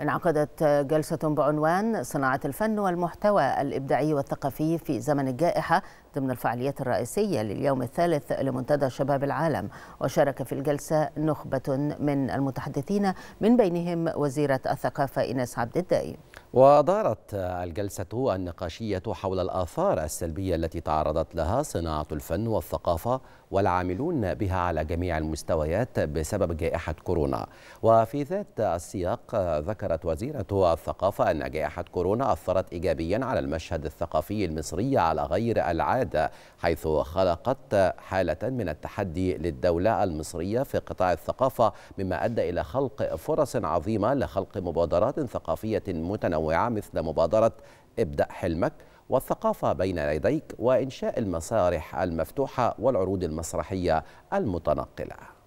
انعقدت جلسة بعنوان صناعة الفن والمحتوى الإبداعي والثقافي في زمن الجائحة ضمن الفعاليات الرئيسية لليوم الثالث لمنتدى شباب العالم وشارك في الجلسة نخبة من المتحدثين من بينهم وزيرة الثقافة إناس عبد الدايم ودارت الجلسة النقاشية حول الآثار السلبية التي تعرضت لها صناعة الفن والثقافة والعاملون بها على جميع المستويات بسبب جائحة كورونا وفي ذات السياق ذكرت وزيرة الثقافة أن جائحة كورونا أثرت إيجابيا على المشهد الثقافي المصري على غير العادة حيث خلقت حالة من التحدي للدولة المصرية في قطاع الثقافة مما أدى إلى خلق فرص عظيمة لخلق مبادرات ثقافية متنوعة متنوعة مثل مبادرة ابدأ حلمك والثقافة بين يديك وإنشاء المسارح المفتوحة والعروض المسرحية المتنقلة